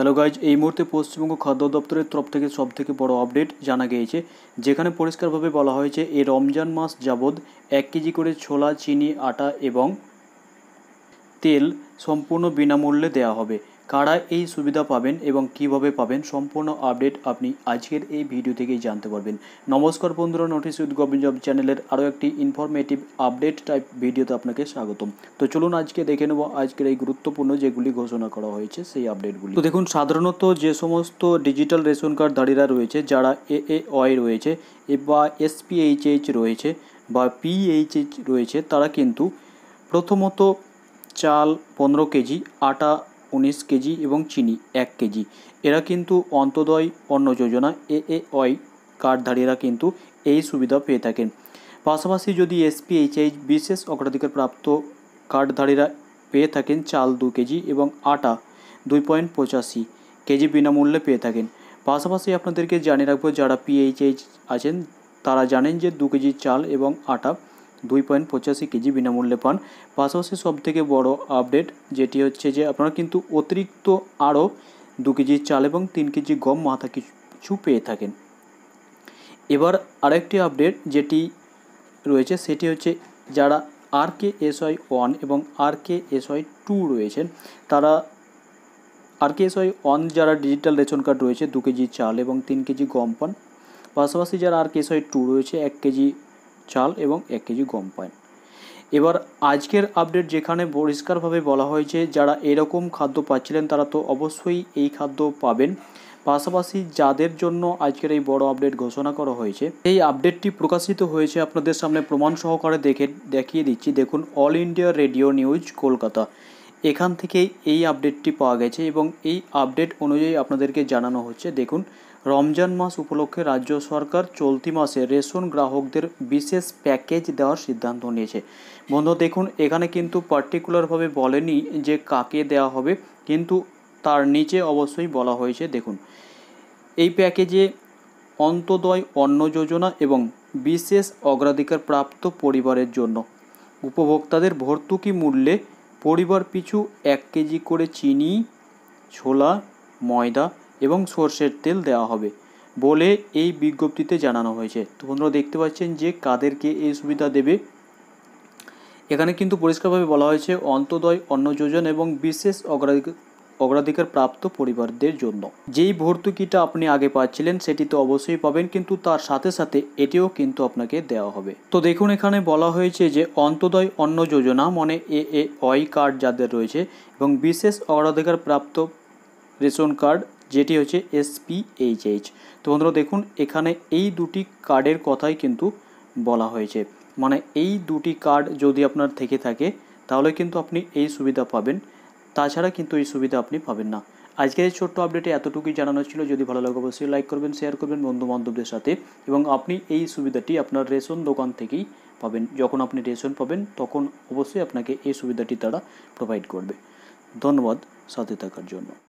hello guys এই মুহূর্তে পশ্চিমবঙ্গ খাদ্য দপ্তরের তরফ থেকে সব থেকে বড় আপডেট জানা গিয়েছে যেখানে পরিষ্কারভাবে বলা হয়েছে এই রমজান মাস যাবৎ এক কেজি করে ছোলা চিনি আটা এবং তেল সম্পূর্ণ বিনামূল্যে দেওয়া হবে কারা এই সুবিধা পাবেন এবং কিভাবে পাবেন সম্পূর্ণ আপডেট আপনি আজকের এই ভিডিও থেকেই জানতে পারবেন নমস্কার বন্ধুরা নোটিশ উইথ গভর্নমেন্ট জব চ্যানেলের আরও একটি ইনফরমেটিভ আপডেট টাইপ ভিডিওতে আপনাকে স্বাগতম তো চলুন আজকে দেখে নেব আজকের এই গুরুত্বপূর্ণ যেগুলি ঘোষণা করা হয়েছে সেই আপডেটগুলি তো দেখুন সাধারণত যে সমস্ত ডিজিটাল রেশন কার্ডধারীরা রয়েছে যারা এ এ ওয়াই রয়েছে বা এসপিএইচএইচ রয়েছে বা পিএইচএইচ রয়েছে তারা কিন্তু প্রথমত চাল পনেরো কেজি আটা উনিশ কেজি এবং চিনি এক কেজি এরা কিন্তু অন্তদয় অন্ন যোজনা এ এ ওয়াই কার্ডধারীরা কিন্তু এই সুবিধা পেয়ে থাকেন পাশাপাশি যদি এসপিএইচএইচ বিশেষ অগ্রাধিকার প্রাপ্ত কার্ডধারীরা পেয়ে থাকেন চাল দু কেজি এবং আটা দুই পয়েন্ট পঁচাশি কেজি বিনামূল্যে পেয়ে থাকেন পাশাপাশি আপনাদেরকে জানিয়ে রাখবো যারা পিএইচএইচ আছেন তারা জানেন যে দু কেজি চাল এবং আটা দুই পয়েন্ট পঁচাশি কেজি বিনামূল্যে পান পাশাপাশি সবথেকে বড় আপডেট যেটি হচ্ছে যে আপনারা কিন্তু অতিরিক্ত আরও দু কেজি চাল এবং তিন কেজি গম মাথা কিছু পেয়ে থাকেন এবার আরেকটি আপডেট যেটি রয়েছে সেটি হচ্ছে যারা R K S Y one এবং R K S Y two রয়েছেন তারা R K S Y one যারা ডিজিটাল রেশন কার্ড রয়েছে দু কেজি চাল এবং তিন কেজি গম পান পাশাপাশি যারা R K S Y two রয়েছে এক কেজি চাল এবং এক কেজি গম পায় এবার আজকের আপডেট যেখানে পরিষ্কারভাবে বলা হয়েছে যারা এরকম খাদ্য পাচ্ছিলেন তারা তো অবশ্যই এই খাদ্য পাবেন পাশাপাশি যাদের জন্য আজকের এই বড় আপডেট ঘোষণা করা হয়েছে এই আপডেটটি প্রকাশিত হয়েছে আপনাদের সামনে প্রমাণ সহকারে দেখে দেখিয়ে দিচ্ছি দেখুন All India Radio news Kolkata এখান থেকে এই আপডেটটি পাওয়া গেছে এবং এই আপডেট অনুযায়ী আপনাদেরকে জানানো হচ্ছে দেখুন রমজান মাস উপলক্ষে রাজ্য সরকার চলতি মাসে রেশন গ্রাহকদের বিশেষ প্যাকেজ দেওয়ার সিদ্ধান্ত নিয়েছে বন্ধু দেখুন এখানে কিন্তু পার্টিকুলারভাবে বলেনি যে কাকে দেওয়া হবে কিন্তু তার নিচে অবশ্যই বলা হয়েছে দেখুন এই প্যাকেজে অন্তদয় অন্ন যোজনা এবং বিশেষ অগ্রাধিকার প্রাপ্ত পরিবারের জন্য উপভোক্তাদের ভর্তুকি মূল্যে পরিবার পিছু এক কেজি করে চিনি ছোলা ময়দা এবং সর্ষের তেল দেওয়া হবে বলে এই বিজ্ঞপ্তিতে জানানো হয়েছে তো বন্ধুরা দেখতে পাচ্ছেন যে কাদেরকে এই সুবিধা দেবে এখানে কিন্তু পরিষ্কারভাবে বলা হয়েছে অন্তদয় অন্ন যোজন এবং বিশেষ অগ্রাধিকার অগ্রাধিকার প্রাপ্ত পরিবারদের জন্য যেই ভর্তুকিটা আপনি আগে পাচ্ছিলেন সেটি তো অবশ্যই পাবেন কিন্তু তার সাথে সাথে এটিও কিন্তু আপনাকে দেওয়া হবে তো দেখুন এখানে বলা হয়েছে যে অন্তদয় অন্ন যোজনা মানে এ এ অয় কার্ড যাদের রয়েছে এবং বিশেষ অগ্রাধিকার প্রাপ্ত রেশন কার্ড যেটি হচ্ছে এসপিএইচএইচ তো বন্ধুরা দেখুন এখানে এই দুটি কার্ডের কথাই কিন্তু বলা হয়েছে মানে এই দুটি কার্ড যদি আপনার থেকে থাকে তাহলে কিন্তু আপনি এই সুবিধা পাবেন তাছাড়া কিন্তু এই সুবিধা আপনি পাবেন না আজকের এই ছোট্ট আপডেটে এতটুকুই জানানো ছিল যদি ভালো লাগে অবশ্যই লাইক করবেন শেয়ার করবেন বন্ধুবান্ধবদের সাথে এবং আপনি এই সুবিধাটি আপনার রেশন দোকান থেকেই পাবেন যখন আপনি রেশন পাবেন তখন অবশ্যই আপনাকে এই সুবিধাটি তারা প্রোভাইড করবে ধন্যবাদ সাথে থাকার জন্য